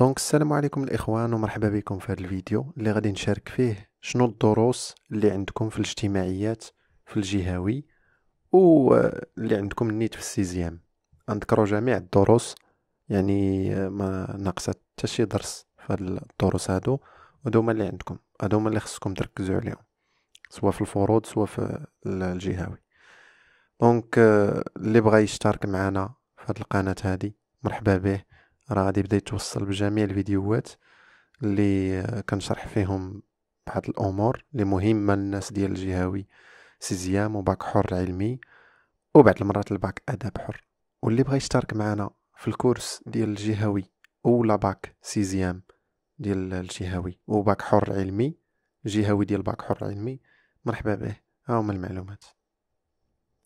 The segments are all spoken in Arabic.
دونك السلام عليكم الاخوان ومرحبا بكم في هذا الفيديو اللي غادي نشارك فيه شنو الدروس اللي عندكم في الاجتماعيات في الجهوي واللي عندكم النيت في السيزيام نذكروا جميع الدروس يعني ما ناقصه حتى شي درس في هاد الدروس هادو هادو اللي عندكم هادو هما اللي خصكم تركزوا عليهم سواء في الفروض سواء في الجهوي دونك آه، اللي بغى يشترك معنا في هاد القناه هادي مرحبا به راه غادي يبدا يتوصل بجميع الفيديوهات اللي كنشرح فيهم بعض الامور اللي مهمه للناس ديال الجهوي سيزيام وباك حر علمي وبعد المرات الباك اداب حر واللي بغى يشترك معنا في الكورس ديال الجهوي اولا باك سيزيام ديال الجهوي وباك حر علمي جهوي ديال باك حر علمي مرحبا به ها هما المعلومات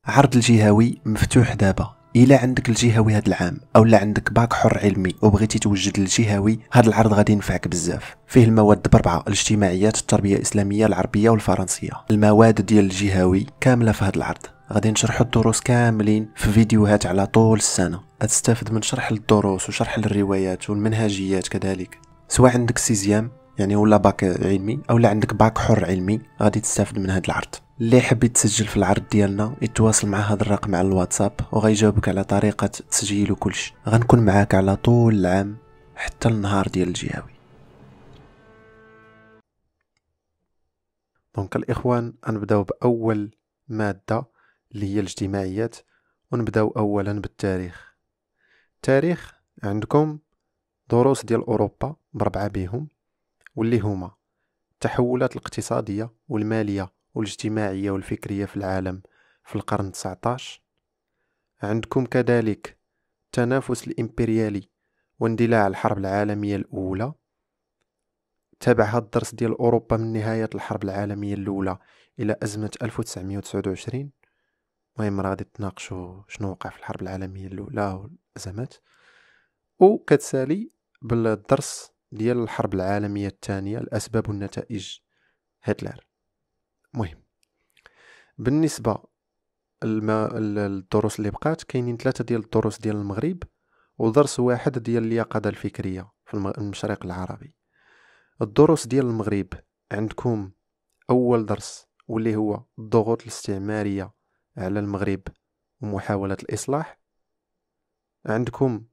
عرض الجهوي مفتوح دابا الا عندك الجهوي هذا العام اولا عندك باك حر علمي وبغيتي توجد الجهوي هذا العرض غادي ينفعك بزاف فيه المواد بربعه الاجتماعيات التربيه الاسلاميه العربيه والفرنسيه المواد ديال الجهوي كامله في هذا العرض غادي نشرح الدروس كاملين في فيديوهات على طول السنه تستافد من شرح الدروس وشرح الروايات والمنهجيات كذلك سواء عندك سيزيام يعني ولا باك علمي اولا عندك باك حر علمي غادي تستافد من هذا العرض اللي حاب يتسجل في العرض ديالنا يتواصل مع هذا الرقم على الواتساب وغيجاوبك على طريقة تسجيل وكلش غنكون معاك على طول العام حتى النهار ديال الجهاوي دونك الاخوان غنبداو باول ماده اللي هي الاجتماعيات ونبداو اولا بالتاريخ التاريخ عندكم دروس ديال اوروبا بربعه بهم واللي هما التحولات الاقتصاديه والماليه والاجتماعية والفكرية في العالم في القرن 19 عندكم كذلك التنافس الإمبريالي واندلاع الحرب العالمية الأولى تابع هذا الدرس ديال أوروبا من نهاية الحرب العالمية الأولى إلى أزمة 1929 المهم راه غادي تناقشوا شنو وقع في الحرب العالمية الأولى والأزمات وكتسالي بالدرس ديال الحرب العالمية الثانية الأسباب والنتائج هتلر مهم بالنسبه للدروس اللي بقات كاينين ثلاثه ديال الدروس ديال المغرب ودرس واحد ديال اليقظه الفكريه في المشرق العربي الدروس ديال المغرب عندكم اول درس واللي هو الضغوط الاستعماريه على المغرب ومحاوله الاصلاح عندكم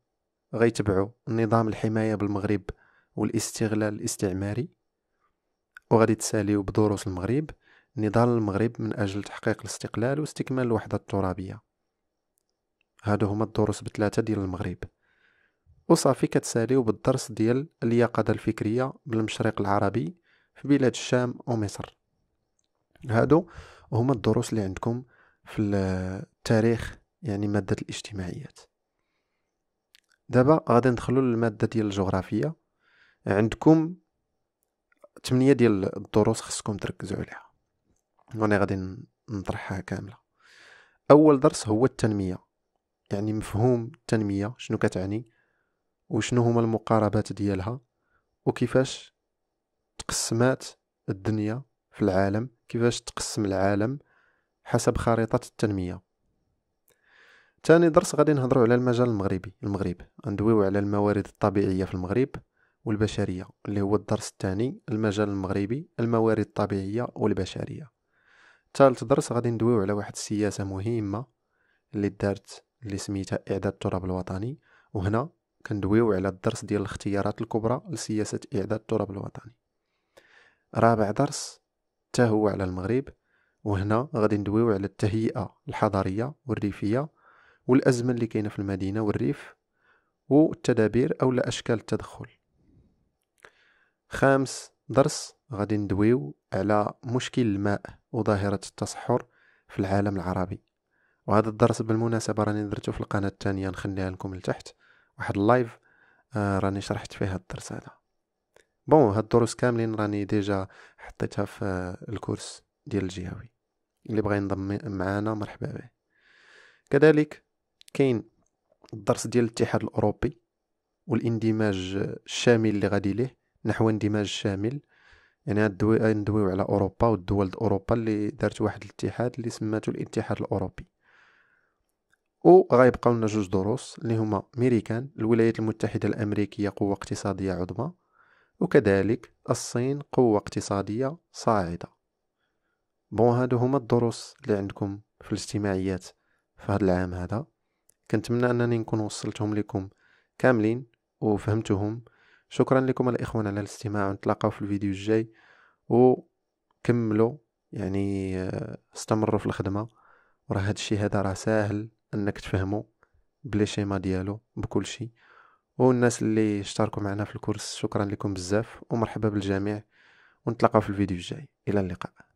غيتبعوا نظام الحمايه بالمغرب والاستغلال الاستعماري وغادي تساليو بدروس المغرب نضال المغرب من أجل تحقيق الاستقلال واستكمال الوحدة الترابية هادو هما الدروس بثلاثة ديال المغرب وصافي كتساليو بالدرس ديال اليقظة الفكرية بالمشرق العربي في بلاد الشام ومصر هادو هما الدروس اللي عندكم في التاريخ يعني مادة الاجتماعيات دابا غادي ندخلو للمادة ديال الجغرافية عندكم تمنية ديال الدروس خصكم تركزوا عليها وانا غادي نطرحها كامله اول درس هو التنميه يعني مفهوم التنميه شنو كتعني وشنو هما المقاربات ديالها وكيفاش تقسمات الدنيا في العالم كيفاش تقسم العالم حسب خريطة التنمية تاني درس غادي نهضروا على المجال المغربي المغرب ندويو على الموارد الطبيعية في المغرب والبشرية اللي هو الدرس الثاني المجال المغربي الموارد الطبيعية والبشرية ثالث درس غادي ندويو على واحد السياسه مهمه اللي دارت اللي سميتها اعداد التراب الوطني وهنا كندويو على الدرس ديال الاختيارات الكبرى لسياسه اعداد التراب الوطني رابع درس حتى هو على المغرب وهنا غادي ندويو على التهيئه الحضريه والريفيه والازمه اللي كاينه في المدينه والريف والتدابير او اشكال التدخل خامس درس غادي ندويو على مشكل الماء وظاهرة التصحر في العالم العربي وهذا الدرس بالمناسبة راني درته في القناة الثانية نخليها لكم لتحت واحد اللايف آه، راني شرحت فيها هاد الدرس هذا بون هاد الدروس كاملين راني ديجا حطيتها في الكورس ديال الجهوي اللي بغى ينضم معانا مرحبا به كذلك كاين الدرس ديال الاتحاد الاوروبي والاندماج الشامل اللي غادي ليه نحو اندماج شامل يعني ندوي ندويو على اوروبا والدول اوروبا اللي دارت واحد الاتحاد اللي سماتو الاتحاد الاوروبي وغيبقاو لنا جوج دروس اللي هما ميريكان الولايات المتحده الامريكيه قوه اقتصاديه عظمى وكذلك الصين قوه اقتصاديه صاعده بون هادو هما الدروس اللي عندكم في الاجتماعيات في هذا العام هذا كنتمنى انني نكون وصلتهم لكم كاملين وفهمتهم شكرا لكم الإخوان على الاستماع نتلاقاو في الفيديو الجاي وكملوا يعني آه، استمروا في الخدمة وراه هذا الشيء هذا راه ساهل انك تفهمو بلي شيما ديالو بكل شيء والناس اللي اشتركوا معنا في الكورس شكرا لكم بزاف ومرحبا بالجميع ونتلاقاو في الفيديو الجاي الى اللقاء